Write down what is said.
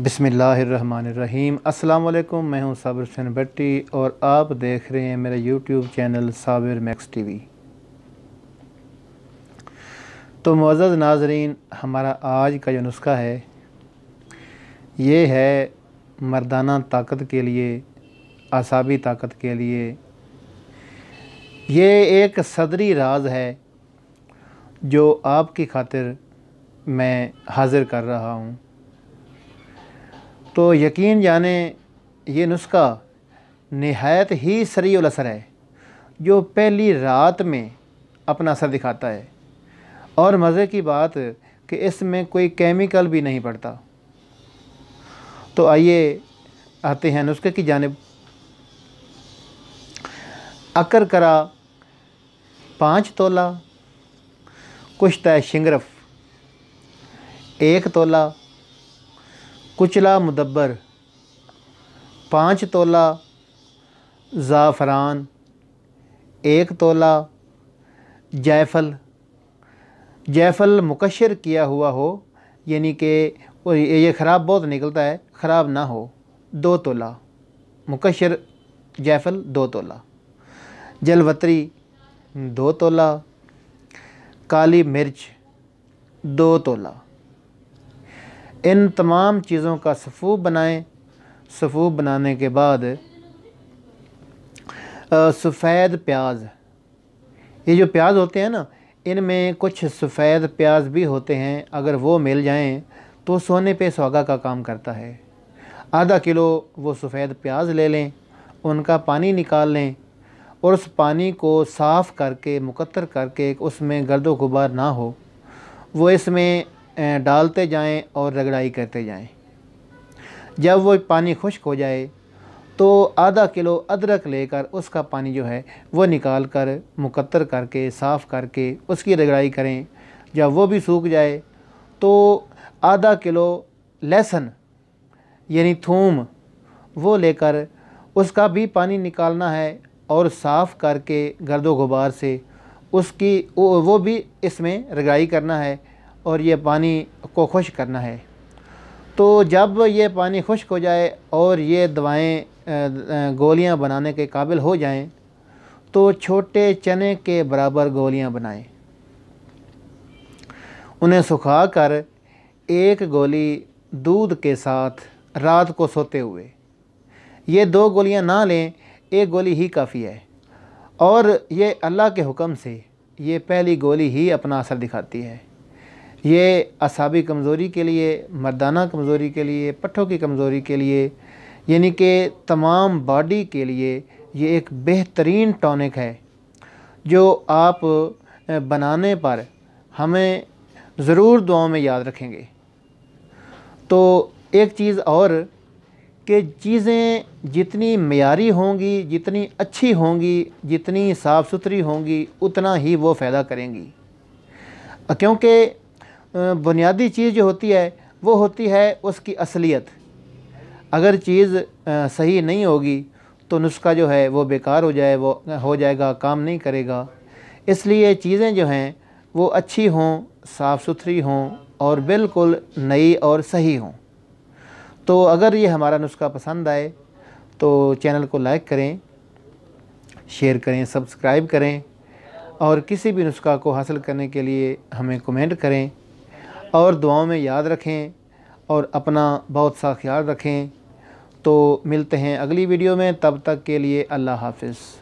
बिसमीम अल्लाम मैं हूं साबिर हुसैन भट्टी और आप देख रहे हैं मेरा YouTube channel Sabir Max TV तो मुआज़ नाजरीन हमारा आज का जो नुस्खा है ये है मर्दाना ताकत के लिए आसाबी ताकत के लिए ये एक सदरी राज है जो आपकी खातिर मैं हाज़िर कर रहा हूँ तो यकीन जाने ये नुस्खा नहायत ही सरी असर है जो पहली रात में अपना असर दिखाता है और मज़े की बात कि इसमें कोई केमिकल भी नहीं पड़ता तो आइए आते हैं नुस्खे की जानब अकर करा पाँच तोला कुश्ता शिंगरफ एक तोला कुचला मुदब्बर पाँच तोला ज़ाफ़रान एक तोला जैफल जैफल मुकशर किया हुआ हो यानी कि ये ख़राब बहुत निकलता है ख़राब ना हो दो तोला मुकशर जैफल दो तोला जलवतरी दो तोला काली मिर्च दो तोला इन तमाम चीज़ों का सफ़ूब बनाएं सफ़ूब बनाने के बाद सफ़ेद प्याज ये जो प्याज होते हैं ना इनमें कुछ सफ़ेद प्याज भी होते हैं अगर वो मिल जाएं तो सोने पे सौगा का काम करता है आधा किलो वो सफ़ेद प्याज ले लें उनका पानी निकाल लें और उस पानी को साफ़ करके मुकत्तर करके उसमें गर्द गुबार ना हो वो इसमें डालते जाएं और रगड़ाई करते जाएं। जब वो पानी खुश्क हो जाए तो आधा किलो अदरक लेकर उसका पानी जो है वो निकाल कर मुकत्तर करके साफ़ करके उसकी रगड़ाई करें जब वो भी सूख जाए तो आधा किलो लहसुन यानी थूम वो लेकर उसका भी पानी निकालना है और साफ़ करके गर्द गुबार से उसकी वो भी इसमें रगड़ाई करना है और ये पानी को खुश करना है तो जब ये पानी खुश्क हो जाए और ये दवाएं गोलियां बनाने के काबिल हो जाएं तो छोटे चने के बराबर गोलियां बनाएं उन्हें सुखा कर एक गोली दूध के साथ रात को सोते हुए ये दो गोलियां ना लें एक गोली ही काफ़ी है और ये अल्लाह के हुक्म से ये पहली गोली ही अपना असर दिखाती है ये असाबी कमज़ोरी के लिए मर्दाना कमज़ोरी के लिए पट्ठों की कमज़ोरी के लिए यानी कि तमाम बॉडी के लिए ये एक बेहतरीन टॉनिक है जो आप बनाने पर हमें ज़रूर दुआओं में याद रखेंगे तो एक चीज़ और कि चीज़ें जितनी मयारी होंगी जितनी अच्छी होंगी जितनी साफ़ सुथरी होंगी उतना ही वो फ़ायदा करेंगी क्योंकि बुनियादी चीज़ जो होती है वो होती है उसकी असलियत अगर चीज़ सही नहीं होगी तो नुस्खा जो है वो बेकार हो जाए वो हो जाएगा काम नहीं करेगा इसलिए चीज़ें जो हैं वो अच्छी हों साफ़ सुथरी हों और बिल्कुल नई और सही हों तो अगर ये हमारा नुस्खा पसंद आए तो चैनल को लाइक करें शेयर करें सब्सक्राइब करें और किसी भी नुस्खा को हासिल करने के लिए हमें कमेंट करें और दुआओं में याद रखें और अपना बहुत सा ख्याल रखें तो मिलते हैं अगली वीडियो में तब तक के लिए अल्लाह हाफिज़